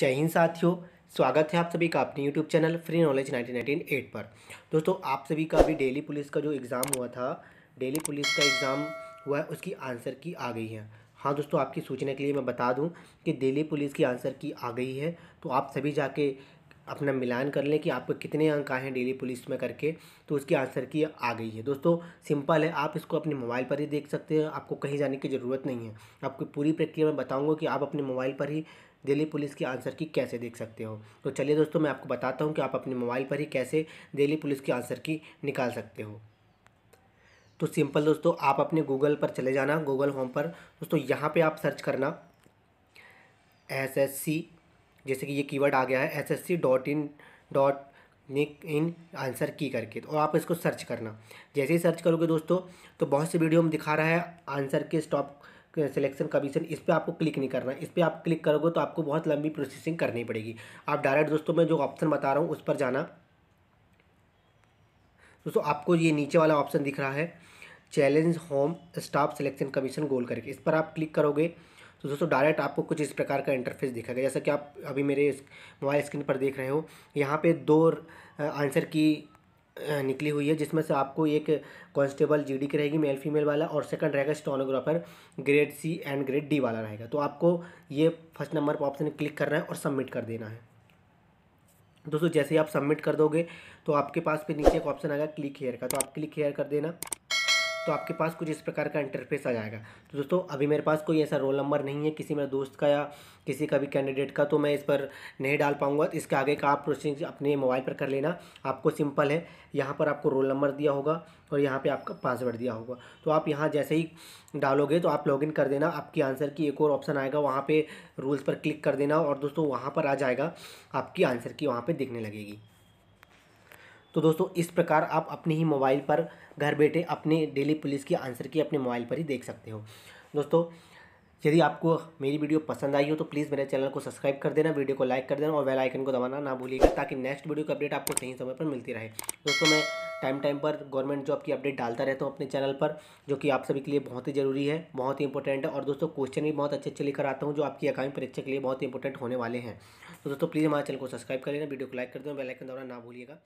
जय हिंद साथियों स्वागत है आप सभी का अपने यूट्यूब चैनल फ्री नॉलेज 1998 पर दोस्तों आप सभी का अभी डेली पुलिस का जो एग्ज़ाम हुआ था डेली पुलिस का एग्ज़ाम हुआ है उसकी आंसर की आ गई है हाँ दोस्तों आपकी सूचना के लिए मैं बता दूं कि दिल्ली पुलिस की आंसर की आ गई है तो आप सभी जाके अपना मिलान कर लें कि आपको कितने अंक आए हैं डेली पुलिस में करके तो उसकी आंसर की आ गई है दोस्तों सिंपल है आप इसको अपने मोबाइल पर ही देख सकते हैं आपको कहीं जाने की ज़रूरत नहीं है आपको पूरी प्रक्रिया में बताऊँगा कि आप अपने मोबाइल पर ही दिल्ली पुलिस की आंसर की कैसे देख सकते हो तो चलिए दोस्तों मैं आपको बताता हूँ कि आप अपने मोबाइल पर ही कैसे दिल्ली पुलिस की आंसर की निकाल सकते हो तो सिंपल दोस्तों आप अपने गूगल पर चले जाना गूगल होम पर दोस्तों यहाँ पे आप सर्च करना एस एस सी जैसे कि ये कीवर्ड आ गया है S S C dot in dot nic in answer key करके और तो आप इसको सर्च करना जैसे ही सर्च करोगे दोस्तों तो बहुत से वीडियो में दिखा रहा है आंसर के स्टॉप सिलेक्शन कमीशन इस पर आपको क्लिक नहीं करना इस पर आप क्लिक करोगे तो आपको बहुत लंबी प्रोसेसिंग करनी पड़ेगी आप डायरेक्ट दोस्तों मैं जो ऑप्शन बता रहा हूँ उस पर जाना दोस्तों आपको ये नीचे वाला ऑप्शन दिख रहा है challenge home staff selection commission गोल करके इस पर आप क्लिक करोगे तो दोस्तों डायरेक्ट आपको कुछ इस प्रकार का इंटरफेस दिखेगा जैसा कि आप अभी मेरे मोबाइल स्क्रीन पर देख रहे हो यहाँ पे दो आंसर की निकली हुई है जिसमें से आपको एक कांस्टेबल जीडी की रहेगी मेल फीमेल वाला और सेकंड रहेगा stenographer grade C and grade D वाला रहेगा तो आपको ये फर्स्ट नंबर पर ऑप्शन क्लिक करना है और सबमिट कर देना है दोस्तों जैसे ही आप सबमिट कर दोगे तो आपके पास फिर नीचे एक ऑप्शन आएगा क्लिक हेयर का तो आप क्लिक हेयर कर देना तो आपके पास कुछ इस प्रकार का इंटरफेस आ जाएगा तो दोस्तों अभी मेरे पास कोई ऐसा रोल नंबर नहीं है किसी मेरे दोस्त का या किसी का भी कैंडिडेट का तो मैं इस पर नहीं डाल पाऊँगा इसके आगे का आप प्रोसेसिंग अपने मोबाइल पर कर लेना आपको सिंपल है यहाँ पर आपको रोल नंबर दिया होगा और यहाँ पर आपका पासवर्ड दिया होगा तो आप यहाँ जैसे ही डालोगे तो आप लॉग कर देना आपकी आंसर की एक और ऑप्शन आएगा वहाँ पर रूल्स पर क्लिक कर देना और दोस्तों वहाँ पर आ जाएगा आपकी आंसर की वहाँ पर दिखने लगेगी तो दोस्तों इस प्रकार आप अपने ही मोबाइल पर घर बैठे अपने डेली पुलिस की आंसर की अपने मोबाइल पर ही देख सकते हो दोस्तों यदि आपको मेरी वीडियो पसंद आई हो तो प्लीज़ मेरे चैनल को सब्सक्राइब कर देना वीडियो को लाइक कर देना और बेल आइकन को दबाना ना भूलिएगा ताकि नेक्स्ट वीडियो की अपडेट आपको सही समय पर मिलती रहे दोस्तों मैं टाइम टाइम पर गवर्नमेंट जॉब की अपडेट डालता रहता हूँ अपने चैनल पर जो कि आप सभी के लिए बहुत ही ज़रूरी है बहुत ही इंपॉर्टेंट है और दोस्तों क्वेश्चन भी बहुत अच्छे अच्छे लेकर आता हूँ जो आपकी अकाउंट परीक्षा के लिए बहुत इंपॉर्टेंट होने वाले हैं तो दोस्तों प्लीज़ हमारे चैनल को सब्सक्राइब कर लेना वीडियो को लाइक कर देना बेलाइकन दबाना ना भूलिएगा